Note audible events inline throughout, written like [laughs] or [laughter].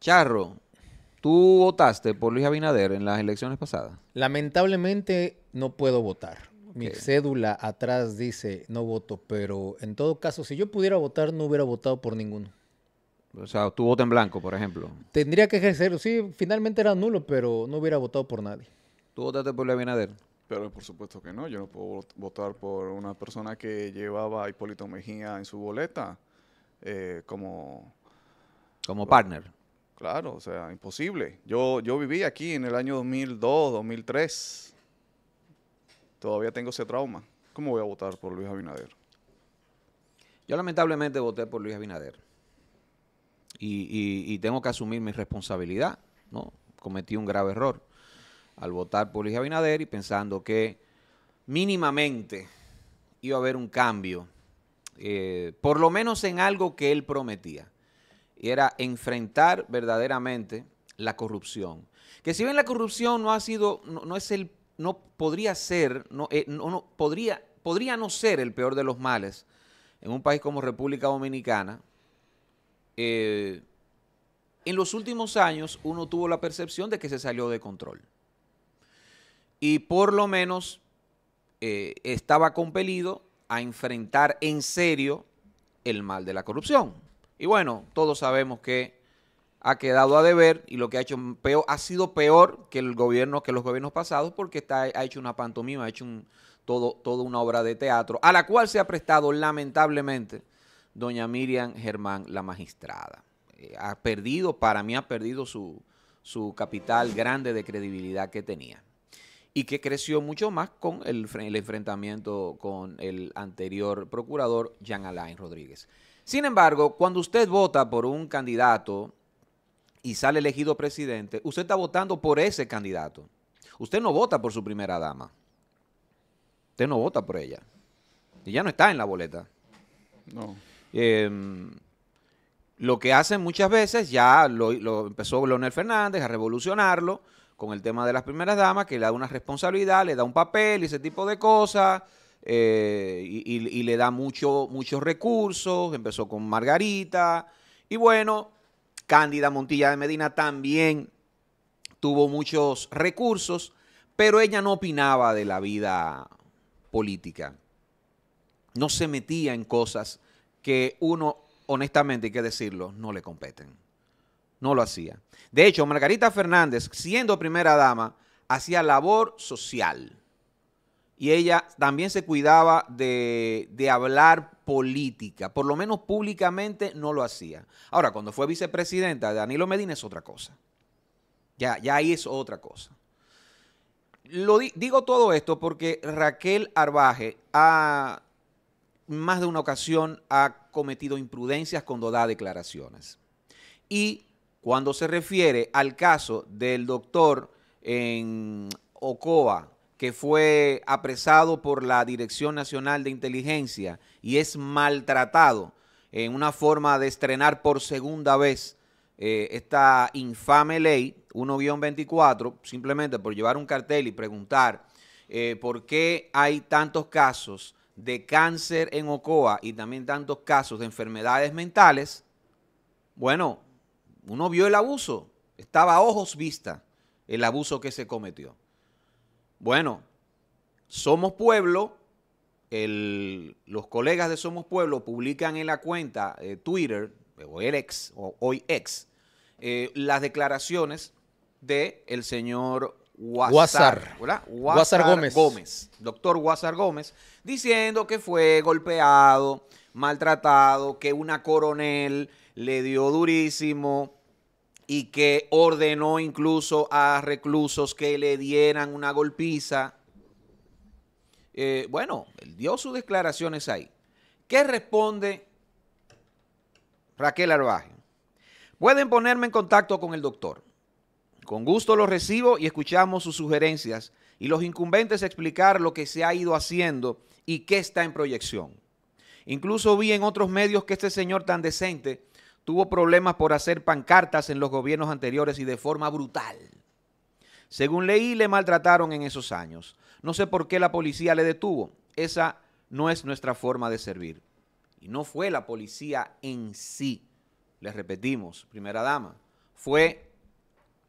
Charro, ¿tú votaste por Luis Abinader en las elecciones pasadas? Lamentablemente no puedo votar. Mi cédula atrás dice no voto, pero en todo caso, si yo pudiera votar, no hubiera votado por ninguno. O sea, tu voto en blanco, por ejemplo. Tendría que ejercerlo. Sí, finalmente era nulo, pero no hubiera votado por nadie. ¿Tú votaste por Luis Abinader? Pero por supuesto que no. Yo no puedo votar por una persona que llevaba a Hipólito Mejía en su boleta eh, como... Como partner. Claro, o sea, imposible. Yo, yo viví aquí en el año 2002, 2003. Todavía tengo ese trauma. ¿Cómo voy a votar por Luis Abinader? Yo lamentablemente voté por Luis Abinader. Y, tengo que asumir mi responsabilidad, ¿no? Cometí un grave error al votar por Luis Abinader y pensando que mínimamente iba a haber un cambio, eh, por lo menos en algo que él prometía y era enfrentar verdaderamente la corrupción. Que si bien la corrupción no ha sido, no, es el, no podría ser, eh, no, no, podría, podría no ser el peor de los males en un país como República Dominicana. Eh, en los últimos años uno tuvo la percepción de que se salió de control. Y por lo menos eh, estaba compelido a enfrentar en serio el mal de la corrupción. Y bueno, todos sabemos que ha quedado a deber y lo que ha hecho peor, ha sido peor que el gobierno, que los gobiernos pasados, porque ha hecho una pantomima, ha hecho un, todo, toda una obra de teatro, a la cual se ha prestado lamentablemente doña Miriam Germán, la magistrada. Eh, ha perdido, para mí ha perdido su, capital grande de credibilidad que tenía y que creció mucho más con el, el enfrentamiento con el anterior procurador Jean Alain Rodríguez. Sin embargo, cuando usted vota por un candidato y sale elegido presidente, usted está votando por ese candidato. Usted no vota por su primera dama. Usted no vota por ella. Y ya no está en la boleta. No. Em, lo que hacen muchas veces, ya lo, empezó Leonel Fernández a revolucionarlo con el tema de las primeras damas, que le da una responsabilidad, le da un papel y ese tipo de cosas. Eh, y, le da mucho, muchos recursos, empezó con Margarita, y bueno, Cándida Montilla de Medina también tuvo muchos recursos, pero ella no opinaba de la vida política, no se metía en cosas que uno, honestamente, hay que decirlo, no le competen. No lo hacía. De hecho, Margarita Fernández, siendo primera dama, hacía labor social y ella también se cuidaba de, hablar política, por lo menos públicamente no lo hacía. Ahora, cuando fue vicepresidenta de Danilo Medina es otra cosa. Ya, ya ahí es otra cosa. Lo digo todo esto porque Raquel Arbaje ha, más de una ocasión ha cometido imprudencias cuando da declaraciones. Y cuando se refiere al caso del doctor en Ocoa, que fue apresado por la Dirección Nacional de Inteligencia y es maltratado en una forma de estrenar por segunda vez eh, esta infame ley 1-24, simplemente por llevar un cartel y preguntar eh, por qué hay tantos casos de cáncer en Ocoa y también tantos casos de enfermedades mentales, bueno, uno vio el abuso, estaba a ojos vista el abuso que se cometió. Bueno, Somos Pueblo, los colegas de Somos Pueblo publican en la cuenta eh, Twitter, o el ex, o hoy ex, eh, las declaraciones de el señor Guasar, Gómez. Gómez. doctor Guasar Gómez, diciendo que fue golpeado, maltratado, que una coronel le dio durísimo, y que ordenó incluso a reclusos que le dieran una golpiza. Eh, bueno, él dio sus declaraciones ahí. ¿Qué responde Raquel Arbaje? Pueden ponerme en contacto con el doctor. Con gusto lo recibo y escuchamos sus sugerencias y los incumbentes explicar lo que se ha ido haciendo y qué está en proyección. Incluso vi en otros medios que este señor tan decente tuvo problemas por hacer pancartas en los gobiernos anteriores y de forma brutal. Según leí, le maltrataron en esos años. No sé por qué la policía le detuvo. Esa no es nuestra forma de servir. Y no fue la policía en sí. Le repetimos, primera dama, fue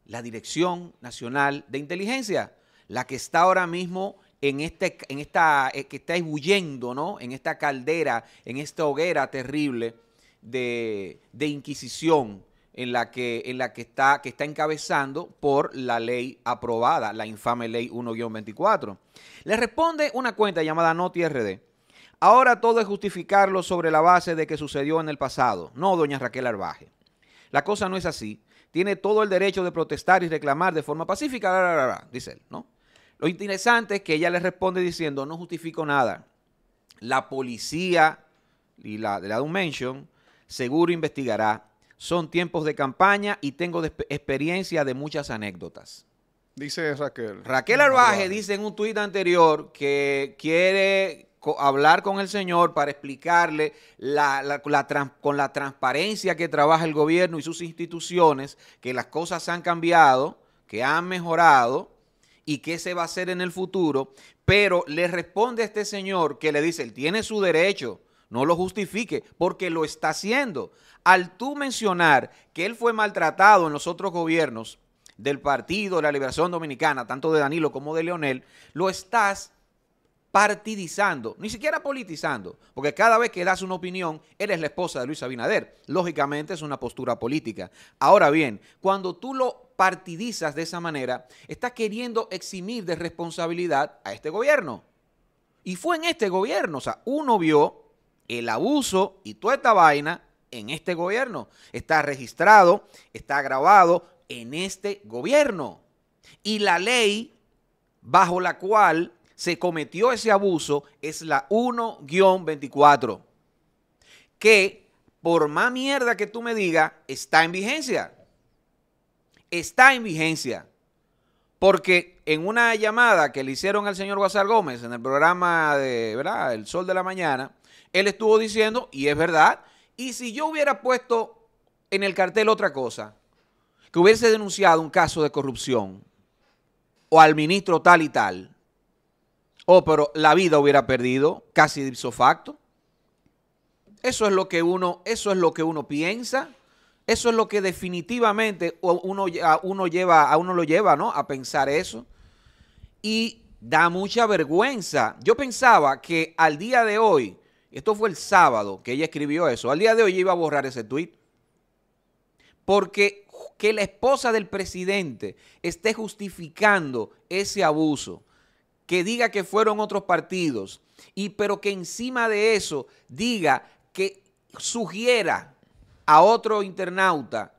la Dirección Nacional de Inteligencia, la que está ahora mismo en, este, en esta, eh, que está huyendo, ¿no? En esta caldera, en esta hoguera terrible de, inquisición en la que, en la que, está, que está encabezando por la ley aprobada, la infame ley 1-24. Le responde una cuenta llamada NotiRD. Ahora todo es justificarlo sobre la base de que sucedió en el pasado. No, doña Raquel Arbaje. La cosa no es así. Tiene todo el derecho de protestar y reclamar de forma pacífica, dice él, ¿no? Lo interesante es que ella le responde diciendo, no justifico nada. La policía, y la de la Doom seguro investigará. Son tiempos de campaña y tengo experiencia de muchas anécdotas. Dice Raquel. Raquel Arbaje dice en un tuit anterior que quiere hablar con el señor para explicarle la, con la transparencia que trabaja el gobierno y sus instituciones, que las cosas han cambiado, que han mejorado y qué se va a hacer en el futuro, pero le responde a este señor que le dice, él tiene su derecho no lo justifique, porque lo está haciendo. Al tú mencionar que él fue maltratado en los otros gobiernos del Partido de la Liberación Dominicana, tanto de Danilo como de Leonel, lo estás partidizando, ni siquiera politizando, porque cada vez que das una opinión, él es la esposa de Luis Abinader. Lógicamente es una postura política. Ahora bien, cuando tú lo partidizas de esa manera, estás queriendo eximir de responsabilidad a este gobierno. Y fue en este gobierno, o sea, uno vio el abuso y toda esta vaina en este gobierno. Está registrado, está grabado en este gobierno. Y la ley bajo la cual se cometió ese abuso es la 1-24, que por más mierda que tú me digas, está en vigencia. Está en vigencia. Porque en una llamada que le hicieron al señor Guasar Gómez en el programa de, El Sol de la Mañana, él estuvo diciendo, y es verdad, y si yo hubiera puesto en el cartel otra cosa, que hubiese denunciado un caso de corrupción, o al ministro tal y tal, o oh, pero la vida hubiera perdido casi de facto. Eso es lo que uno, eso es lo que uno piensa. Eso es lo que definitivamente uno, a uno, lleva, a uno lo lleva ¿no? a pensar eso y da mucha vergüenza. Yo pensaba que al día de hoy, esto fue el sábado que ella escribió eso, al día de hoy iba a borrar ese tuit. Porque que la esposa del presidente esté justificando ese abuso, que diga que fueron otros partidos, y pero que encima de eso diga que sugiera a otro internauta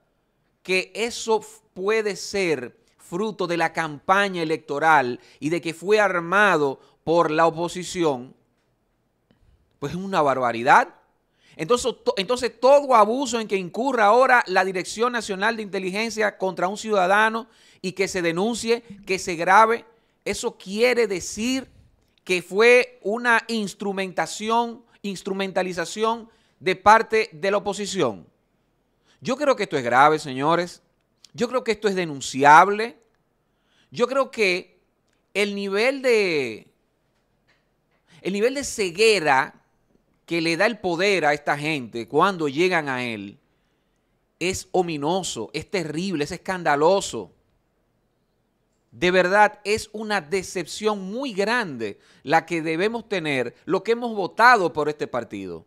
que eso puede ser fruto de la campaña electoral y de que fue armado por la oposición, pues es una barbaridad. Entonces, entonces, todo abuso en que incurra ahora la Dirección Nacional de Inteligencia contra un ciudadano y que se denuncie, que se grave, eso quiere decir que fue una instrumentación, instrumentalización de parte de la oposición. Yo creo que esto es grave, señores. Yo creo que esto es denunciable. Yo creo que el nivel de el nivel de ceguera que le da el poder a esta gente cuando llegan a él es ominoso, es terrible, es escandaloso. De verdad es una decepción muy grande la que debemos tener, lo que hemos votado por este partido.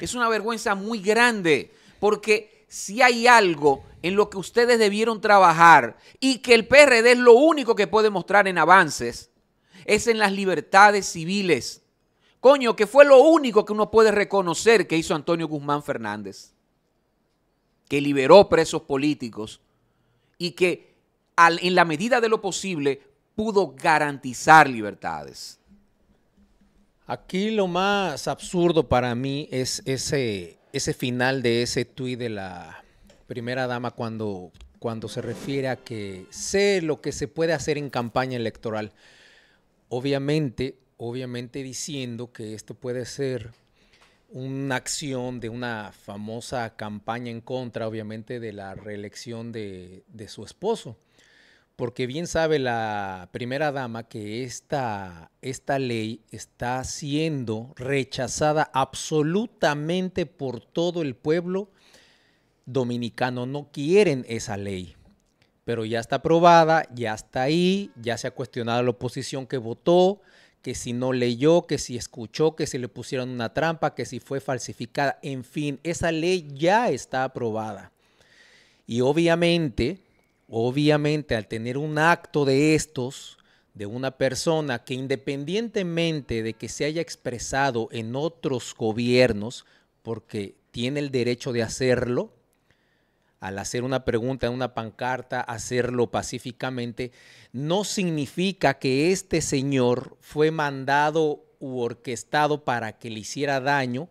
Es una vergüenza muy grande porque si hay algo en lo que ustedes debieron trabajar y que el PRD es lo único que puede mostrar en avances, es en las libertades civiles. Coño, que fue lo único que uno puede reconocer que hizo Antonio Guzmán Fernández, que liberó presos políticos y que en la medida de lo posible pudo garantizar libertades. Aquí lo más absurdo para mí es ese, ese final de ese tuit de la primera dama cuando, cuando se refiere a que sé lo que se puede hacer en campaña electoral. Obviamente, obviamente diciendo que esto puede ser una acción de una famosa campaña en contra, obviamente, de la reelección de, de su esposo porque bien sabe la primera dama que esta, esta ley está siendo rechazada absolutamente por todo el pueblo dominicano. No quieren esa ley, pero ya está aprobada, ya está ahí, ya se ha cuestionado la oposición que votó, que si no leyó, que si escuchó, que si le pusieron una trampa, que si fue falsificada. En fin, esa ley ya está aprobada. Y obviamente obviamente al tener un acto de estos, de una persona que independientemente de que se haya expresado en otros gobiernos, porque tiene el derecho de hacerlo, al hacer una pregunta en una pancarta, hacerlo pacíficamente, no significa que este señor fue mandado u orquestado para que le hiciera daño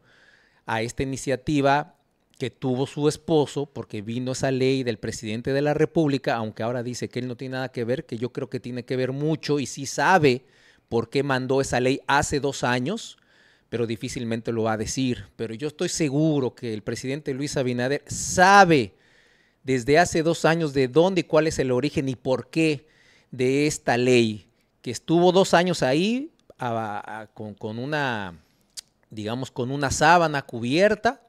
a esta iniciativa que tuvo su esposo, porque vino esa ley del presidente de la República, aunque ahora dice que él no tiene nada que ver, que yo creo que tiene que ver mucho y sí sabe por qué mandó esa ley hace dos años, pero difícilmente lo va a decir. Pero yo estoy seguro que el presidente Luis Abinader sabe desde hace dos años de dónde y cuál es el origen y por qué de esta ley, que estuvo dos años ahí con una, digamos, con una sábana cubierta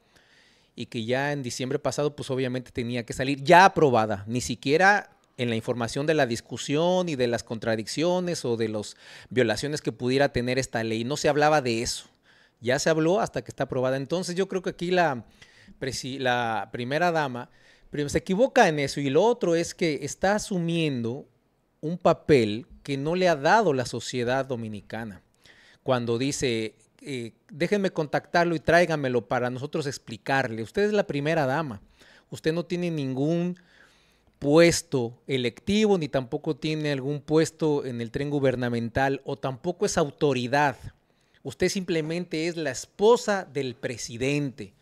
y que ya en diciembre pasado, pues obviamente tenía que salir ya aprobada, ni siquiera en la información de la discusión y de las contradicciones o de las violaciones que pudiera tener esta ley. No se hablaba de eso. Ya se habló hasta que está aprobada. Entonces yo creo que aquí la, la primera dama se equivoca en eso y lo otro es que está asumiendo un papel que no le ha dado la sociedad dominicana. Cuando dice, eh, déjenme contactarlo y tráigamelo para nosotros explicarle. Usted es la primera dama. Usted no tiene ningún puesto electivo, ni tampoco tiene algún puesto en el tren gubernamental, o tampoco es autoridad. Usted simplemente es la esposa del presidente.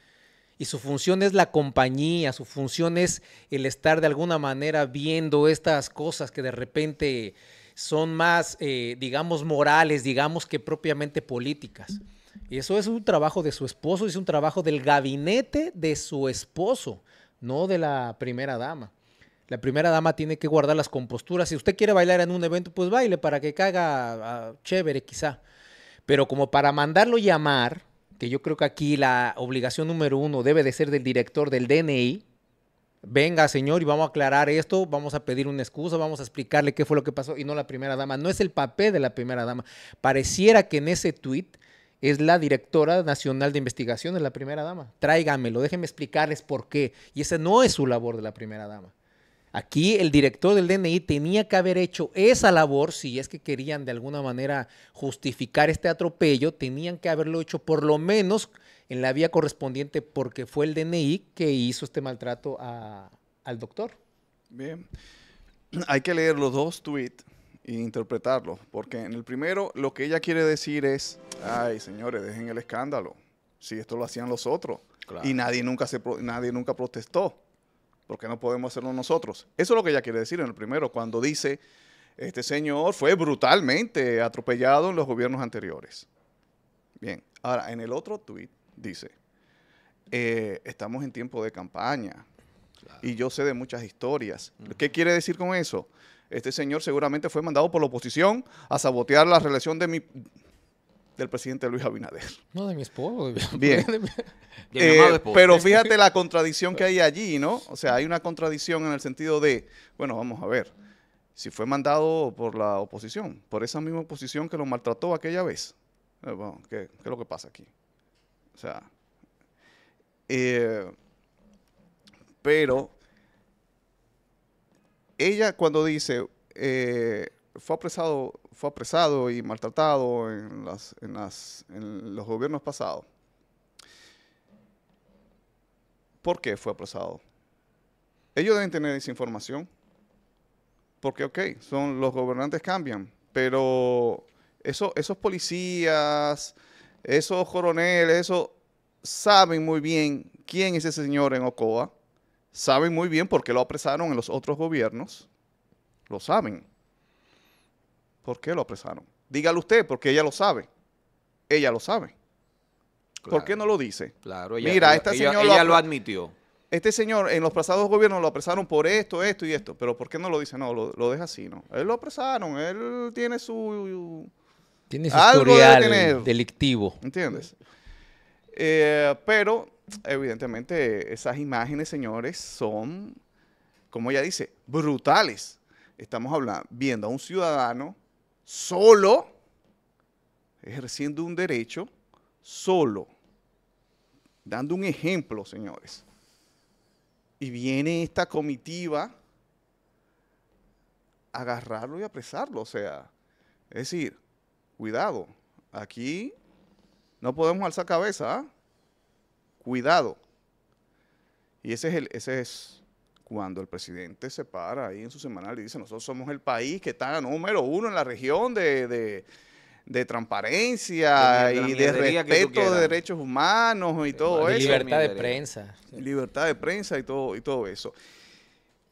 Y su función es la compañía, su función es el estar de alguna manera viendo estas cosas que de repente son más, eh, digamos, morales, digamos que propiamente políticas. Y eso es un trabajo de su esposo, es un trabajo del gabinete de su esposo, no de la primera dama. La primera dama tiene que guardar las composturas. Si usted quiere bailar en un evento, pues baile para que caiga chévere quizá. Pero como para mandarlo llamar, que yo creo que aquí la obligación número uno debe de ser del director del DNI, venga señor y vamos a aclarar esto, vamos a pedir una excusa, vamos a explicarle qué fue lo que pasó y no la primera dama. No es el papel de la primera dama. Pareciera que en ese tweet es la directora nacional de investigación de la primera dama. Tráigamelo, déjenme explicarles por qué. Y esa no es su labor de la primera dama. Aquí el director del DNI tenía que haber hecho esa labor, si es que querían de alguna manera justificar este atropello, tenían que haberlo hecho por lo menos en la vía correspondiente porque fue el DNI que hizo este maltrato al doctor. Bien. [clears throat] Hay que leer los dos tweets interpretarlo. Porque en el primero lo que ella quiere decir es, ay señores, dejen el escándalo. Si esto lo hacían los otros. Y nadie nunca, se, nadie nunca protestó. porque no podemos hacerlo nosotros? Eso es lo que ella quiere decir en el primero, cuando dice, este señor fue brutalmente atropellado en los gobiernos anteriores. Bien, ahora en el otro tuit dice, eh, estamos en tiempo de campaña. Y yo sé de muchas historias. ¿Qué quiere decir con eso? Este señor seguramente fue mandado por la oposición a sabotear la relación de mi, del presidente Luis Abinader. No, de mi esposo. [laughs] Bien. Eh, pero [laughs] fíjate la contradicción que hay allí, ¿no? O sea, hay una contradicción en el sentido de, bueno, vamos a ver, si fue mandado por la oposición, por esa misma oposición que lo maltrató aquella vez, eh, bueno, ¿qué, es lo que pasa aquí? O sea, eh, pero ella cuando dice, eh, fue apresado, fue apresado y maltratado en, los gobiernos pasados. ¿Por qué fue apresado? Ellos deben tener esa información. Porque, ok, son, los gobernantes cambian, pero eso, esos policías, esos coroneles, eso saben muy bien quién es ese señor en Ocoa saben muy bien por qué lo apresaron en los otros gobiernos. Lo saben. ¿Por qué lo apresaron? Dígalo usted, porque ella lo sabe. Ella lo sabe. ¿Por qué no lo dice? Claro, ella, Mira, esta ella este lo, admitió. Este señor, en los pasados gobiernos lo apresaron por esto, esto y esto. Pero ¿por qué no lo dice? No, lo, deja así, ¿no? Él lo apresaron, él tiene su... Tiene su historial delictivo. ¿Entiendes? Eh, pero evidentemente esas imágenes, señores, son, como ella dice, brutales. Estamos hablando, viendo a un ciudadano solo, ejerciendo un derecho, solo, dando un ejemplo, señores. Y viene esta comitiva a agarrarlo y apresarlo. O sea, es decir, cuidado, aquí no podemos alzar cabeza. ¿ah? cuidado. Y ese es, el, ese es cuando el presidente se para ahí en su semanal y dice, nosotros somos el país que está número uno en la región de, transparencia y de respeto de derechos humanos y todo eso. Libertad de prensa. Libertad de prensa y todo, y todo eso.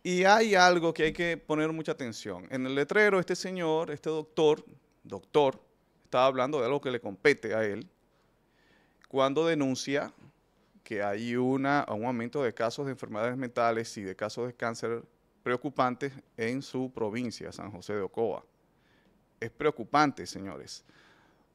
Y hay algo que hay que poner mucha atención. En el letrero, este señor, este doctor, doctor, estaba hablando de algo que le compete a él, cuando denuncia que hay una, un aumento de casos de enfermedades mentales y de casos de cáncer preocupantes en su provincia, San José de Ocoa. Es preocupante, señores,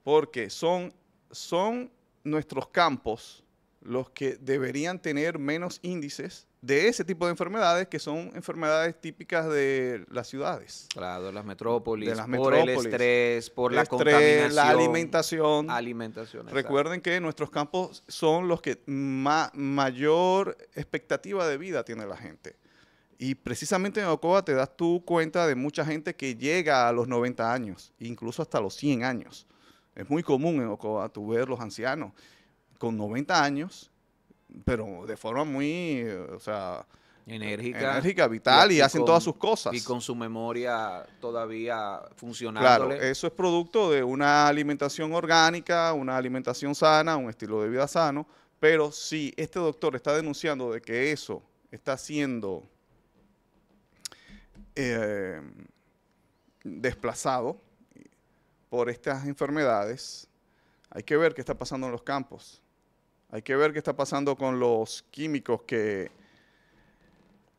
porque son, son nuestros campos los que deberían tener menos índices de ese tipo de enfermedades que son enfermedades típicas de las ciudades. Claro, de las metrópolis, por el estrés, por la contaminación. La alimentación. Alimentación. Recuerden que nuestros campos son los que mayor expectativa de vida tiene la gente. Y precisamente en Ocoa te das tú cuenta de mucha gente que llega a los 90 años, incluso hasta los 100 años. Es muy común en Ocoa tú ver los ancianos con 90 años pero de forma muy, eh, o sea, enérgica, vital y, hacen todas sus cosas. Y con su memoria todavía funcionando. Claro, eso es producto de una alimentación orgánica, una alimentación sana, un estilo de vida sano, pero si este doctor está denunciando de que eso está siendo eh, desplazado por estas enfermedades, hay que ver qué está pasando en los campos. Hay que ver qué está pasando con los químicos que,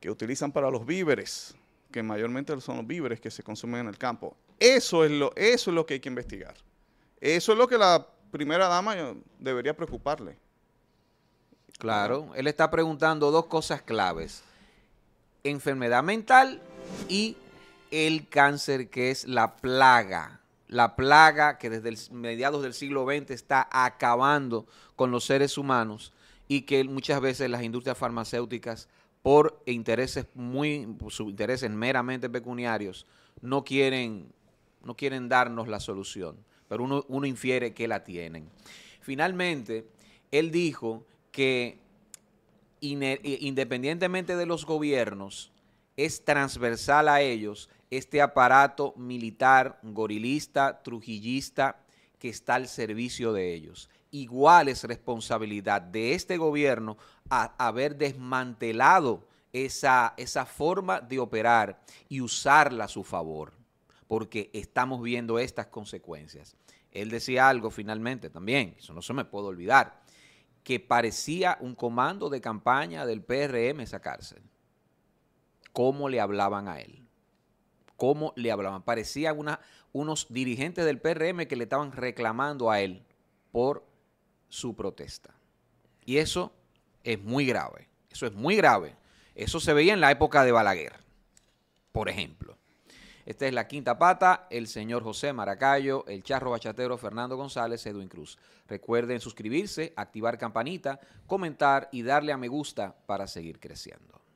que utilizan para los víveres, que mayormente son los víveres que se consumen en el campo. Eso es lo, eso es lo que hay que investigar. Eso es lo que la primera dama debería preocuparle. Claro, él está preguntando dos cosas claves. Enfermedad mental y el cáncer, que es la plaga la plaga que desde mediados del siglo XX está acabando con los seres humanos y que muchas veces las industrias farmacéuticas por intereses muy intereses meramente pecuniarios no quieren no quieren darnos la solución, pero uno, uno infiere que la tienen. Finalmente, él dijo que independientemente de los gobiernos, es transversal a ellos este aparato militar gorilista, trujillista, que está al servicio de ellos. Igual es responsabilidad de este gobierno haber desmantelado esa, esa forma de operar y usarla a su favor, porque estamos viendo estas consecuencias. Él decía algo finalmente también, eso no se me puede olvidar, que parecía un comando de campaña del PRM esa cárcel. ¿Cómo le hablaban a él? cómo le hablaban. Parecía unos dirigentes del PRM que le estaban reclamando a él por su protesta. Y eso es muy grave. Eso es muy grave. Eso se veía en la época de Balaguer, por ejemplo. Esta es la quinta pata, el señor José Maracayo, el charro bachatero Fernando González, Edwin Cruz. Recuerden suscribirse, activar campanita, comentar y darle a me gusta para seguir creciendo.